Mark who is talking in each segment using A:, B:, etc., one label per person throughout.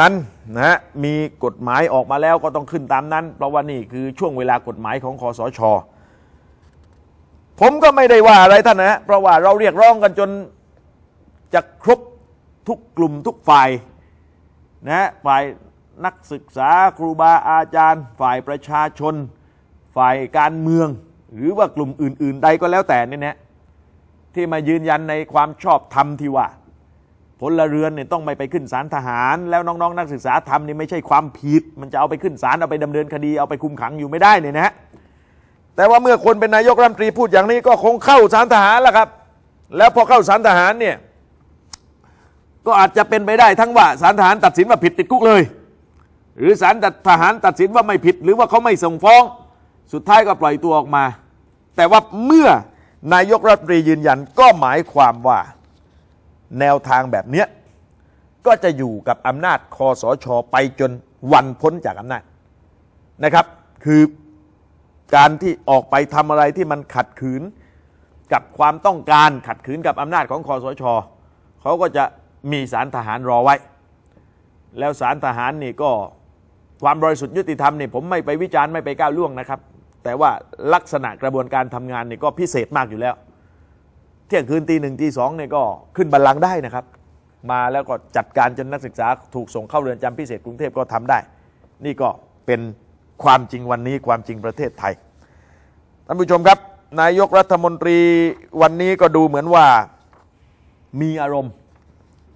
A: นั้นนะมีกฎหมายออกมาแล้วก็ต้องขึ้นตามนั้น เพราะว่านี่คือช่วงเวลากฎหมายของคอสช ผมก็ไม่ได้ว่าอะไรท่านนะเพราะว่าเราเรียกร้องกันจนจะครบทุกกลุ่มทุกฝ่ายนะฝ่ายนักศึกษาครูบาอาจารย์ ฝ่ายประชาชน ฝ่ายการเมือง หรือว่ากลุ่มอื่น ๆ ใดก็แล้วแต่นี่นะที่มายืนยันในความชอบธรรมที่ว่าพลเรือนเนี่ยต้องไม่ไปขึ้นศาลทหารแล้วน้อง ๆ นักศึกษาทำนี่ไม่ใช่ความผิด มันจะเอาไปขึ้นศาลเอาไปดำเนินคดีเอาไปคุมขังอยู่ไม่ได้เนี่ยนะแต่ว่าเมื่อคนเป็นนายกรัฐมนตรีพูดอย่างนี้ก็คงเข้าศาลทหารแล้วครับ แล้วพอเข้าศาลทหารเนี่ยก็อาจจะเป็นไปได้ทั้งว่าศาลทหารตัดสินว่าผิดติดคุกเลย หรือศาลทหารตัดสินว่าไม่ผิด หรือว่าเขาไม่ส่งฟ้องสุดท้ายก็ปล่อยตัวออกมา แต่ว่าเมื่อนายกรัฐมนตรียืนยันก็หมายความว่าแนวทางแบบเนี้ยก็จะอยู่กับอำนาจคอสชอไปจนวันพ้นจากอำนาจนะครับ คือการที่ออกไปทำอะไรที่มันขัดขืนกับความต้องการขัดขืนกับอำนาจของคอสชอเขาก็จะมีสารทหารรอไว้ แล้วสารทหารนี่ก็ความบริสุทธิ์ยุติธรรมนี่ผมไม่ไปวิจารณ์ไม่ไปก้าวล่วงนะครับ แต่ว่าลักษณะกระบวนการทำงานนี่ก็พิเศษมากอยู่แล้วที่ยงคืนตีหนึ่งตีสองเนี่ยก็ขึ้นบัลลังได้นะครับ มาแล้วก็จัดการจนนักศึกษา ถูกส่งเข้าเรือนจำพิเศษกรุงเทพก็ทำได้ นี่ก็เป็นความจริงวันนี้ ความจริงประเทศไทย ท่านผู้ชมครับนายกรัฐมนตรีวันนี้ก็ดูเหมือนว่ามีอารมณ์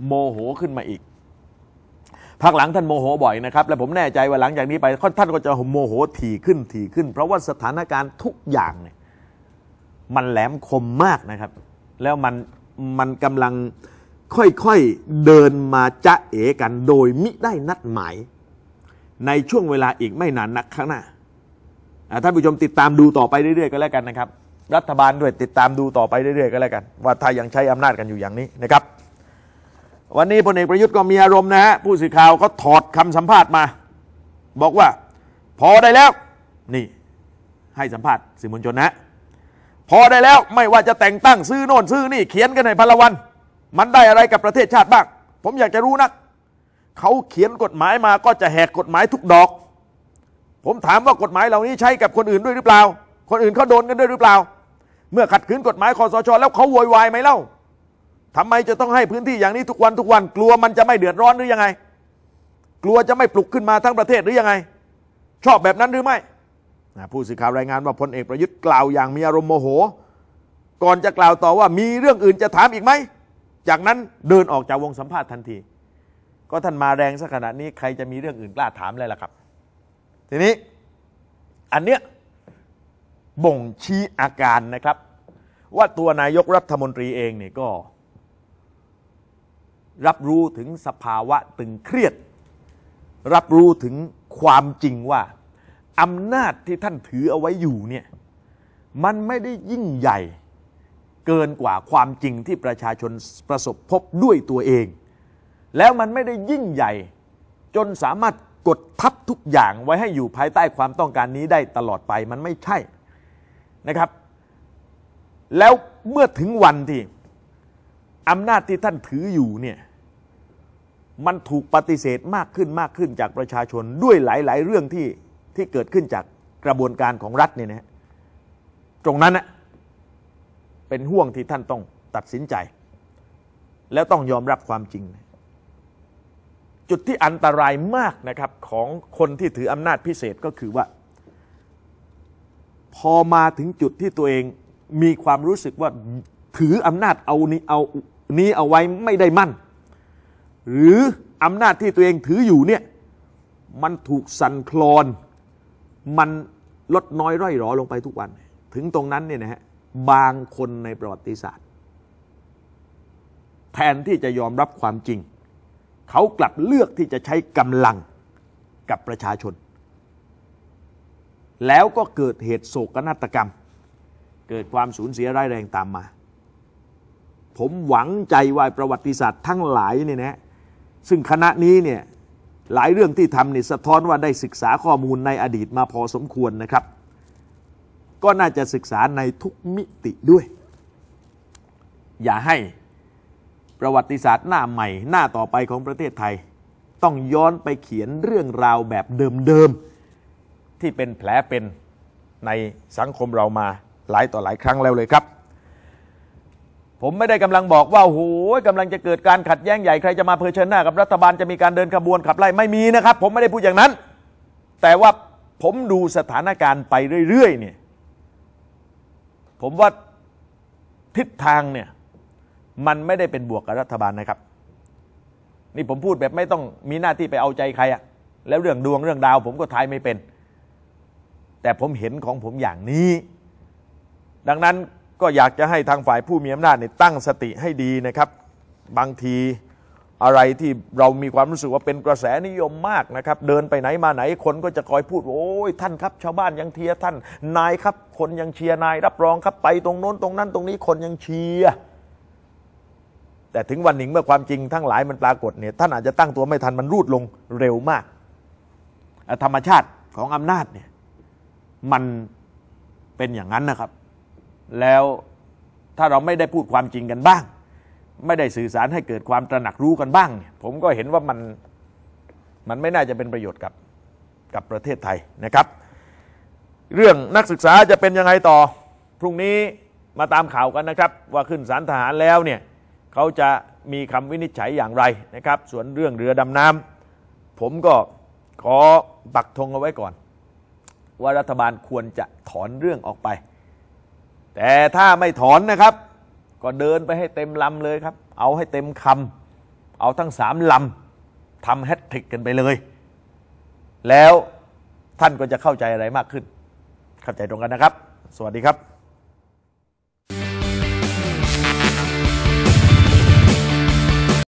A: โมโหขึ้นมาอีก พักหลังท่านโมโหบ่อยนะครับ และผมแน่ใจว่าหลังจากนี้ไปท่านก็จะโมโหถี่ขึ้นถี่ขึ้น เพราะว่าสถานการณ์ทุกอย่างเนี่ยมันแหลมคมมากนะครับแล้วมันมันกำลังค่อยๆ เดินมาจะเอกัน โดยมิได้นัดหมาย ในช่วงเวลาอีกไม่นานนักข้างหน้าท่านผู้ชมติดตามดูต่อไปเรื่อยๆก็แล้วกันนะครับ รัฐบาลด้วยติดตามดูต่อไปเรื่อยๆก็แล้วกัน ว่าไทยยังใช้อำนาจกันอยู่อย่างนี้นะครับ วันนี้พลเอกประยุทธ์ก็มีอารมณ์นะฮะผู้สื่อข่าวก็ถอดคำสัมภาษณ์มา บอกว่า พอได้แล้วนี่ให้สัมภาษณ์สื่อมวลชนนะพอได้แล้วไม่ว่าจะแต่งตั้งซื้อโน่นซื้อนี่เขียนกันในพลวัน มันได้อะไรกับประเทศชาติบ้างผมอยากจะรู้นัก เขาเขียนกฎหมายมาก็จะแหกกฎหมายทุกดอก ผมถามว่ากฎหมายเหล่านี้ใช้กับคนอื่นด้วยหรือเปล่า คนอื่นเขาโดนกันด้วยหรือเปล่า เมื่อขัดขืนกฎหมายคอสช แล้วเขาโวยวายไหมเล่า ทำไมจะต้องให้พื้นที่อย่างนี้ทุกวันทุกวัน กลัวมันจะไม่เดือดร้อนหรือยังไง กลัวจะไม่ปลุกขึ้นมาทั้งประเทศหรือยังไง ชอบแบบนั้นหรือไม่ผู้สื่อข่าวรายงานว่าพลเอกประยุทธ์กล่าวอย่างมีอารมณ์โมโห ก่อนจะกล่าวต่อว่ามีเรื่องอื่นจะถามอีกไหม จากนั้นเดินออกจากวงสัมภาษณ์ทันที ก็ท่านมาแรงสักขนาดนี้ ใครจะมีเรื่องอื่นกล้าถามเลยล่ะครับ ทีนี้อันเนี้ยบ่งชี้อาการนะครับ ว่าตัวนายกรัฐมนตรีเองเนี่ยก็ รับรู้ถึงสภาวะตึงเครียด รับรู้ถึงความจริงว่าอำนาจที่ท่านถือเอาไว้อยู่เนี่ยมันไม่ได้ยิ่งใหญ่เกินกว่าความจริงที่ประชาชนประสบพบด้วยตัวเอง แล้วมันไม่ได้ยิ่งใหญ่ จนสามารถกดทับทุกอย่างไว้ให้อยู่ภายใต้ความต้องการนี้ได้ตลอดไป มันไม่ใช่นะครับ แล้วเมื่อถึงวันที่อำนาจที่ท่านถืออยู่เนี่ยมันถูกปฏิเสธมากขึ้นมากขึ้นจากประชาชนด้วยหลาย ๆ เรื่องที่ที่เกิดขึ้นจากกระบวนการของรัฐเนี่ยนะตรงนั้นเป็นห่วงที่ท่านต้องตัดสินใจ แล้วต้องยอมรับความจริง จุดที่อันตรายมากนะครับของคนที่ถืออำนาจพิเศษก็คือว่าพอมาถึงจุดที่ตัวเองมีความรู้สึกว่าถืออำนาจเอานี้เอานี้เอาไว้ไม่ได้มั่น หรืออำนาจที่ตัวเองถืออยู่เนี่ย มันถูกสั่นคลอนมันลดน้อยร่อยหรอลงไปทุกวัน ถึงตรงนั้นเนี่ยนะฮะบางคนในประวัติศาสตร์ แทนที่จะยอมรับความจริง เขากลับเลือกที่จะใช้กำลังกับประชาชน แล้วก็เกิดเหตุโศกนาฏกรรม เกิดความสูญเสียร้ายแรงตามมา ผมหวังใจว่าประวัติศาสตร์ทั้งหลายเนี่ยนะซึ่งคณะนี้เนี่ยหลายเรื่องที่ทำนี่สะท้อนว่าได้ศึกษาข้อมูลในอดีตมาพอสมควรนะครับ ก็น่าจะศึกษาในทุกมิติด้วย อย่าให้ประวัติศาสตร์หน้าใหม่หน้าต่อไปของประเทศไทย ต้องย้อนไปเขียนเรื่องราวแบบเดิมๆ ที่เป็นแผลเป็นในสังคมเรามาหลายต่อหลายครั้งแล้วเลยครับผมไม่ได้กำลังบอกว่าโอ้หกำลังจะเกิดการขัดแย้งใหญ่ใครจะมาเผชิญหน้ากับรัฐบาลจะมีการเดินขบวนขับไล่ไม่มีนะครับ ผมไม่ได้พูดอย่างนั้น แต่ว่าผมดูสถานการณ์ไปเรื่อย ๆ เนี่ยผมว่าทิศทางเนี่ย มันไม่ได้เป็นบวกกับรัฐบาลนะครับ นี่ผมพูดแบบไม่ต้องมีหน้าที่ไปเอาใจใครอะแล้วเรื่องดวงเรื่องดาว ผมก็ทายไม่เป็น แต่ผมเห็นของผมอย่างนี้ ดังนั้นก็อยากจะให้ทางฝ่ายผู้มีอำนาจเนี่ยตั้งสติให้ดีนะครับ บางทีอะไรที่เรามีความรู้สึกว่าเป็นกระแสนิยมมากนะครับ เดินไปไหนมาไหน คนก็จะคอยพูด โอ้ย ท่านครับ ชาวบ้านยังเทียท่านนายครับคนยังเชียร์นาย รับรองครับ ไปตรงโน้น ตรงนั้นตรงนี้คนยังเชียร์แต่ถึงวันหนึ่งเมื่อความจริงทั้งหลายมันปรากฏเนี่ยท่านอาจจะตั้งตัวไม่ทันมันรูดลงเร็วมากธรรมชาติของอำนาจเนี่ยมันเป็นอย่างนั้นนะครับแล้วถ้าเราไม่ได้พูดความจริงกันบ้าง ไม่ได้สื่อสารให้เกิดความตระหนักรู้กันบ้าง ผมก็เห็นว่ามันมันไม่น่าจะเป็นประโยชน์กับกับประเทศไทยนะครับ เรื่องนักศึกษาจะเป็นยังไงต่อ พรุ่งนี้มาตามข่าวกันนะครับ ว่าขึ้นศาลทหารแล้วเนี่ยเขาจะมีคำวินิจฉัยอย่างไรนะครับ ส่วนเรื่องเรือดำน้ำผมก็ขอปักธงเอาไว้ก่อนว่ารัฐบาลควรจะถอนเรื่องออกไปแต่ถ้าไม่ถอนนะครับ ก็เดินไปให้เต็มลำเลยครับ เอาให้เต็มคำเอาทั้งสามลำทำแฮตทริกกันไปเลย แล้วท่านก็จะเข้าใจอะไรมากขึ้น เข้าใจตรงกันนะครับ สวัสดีครับ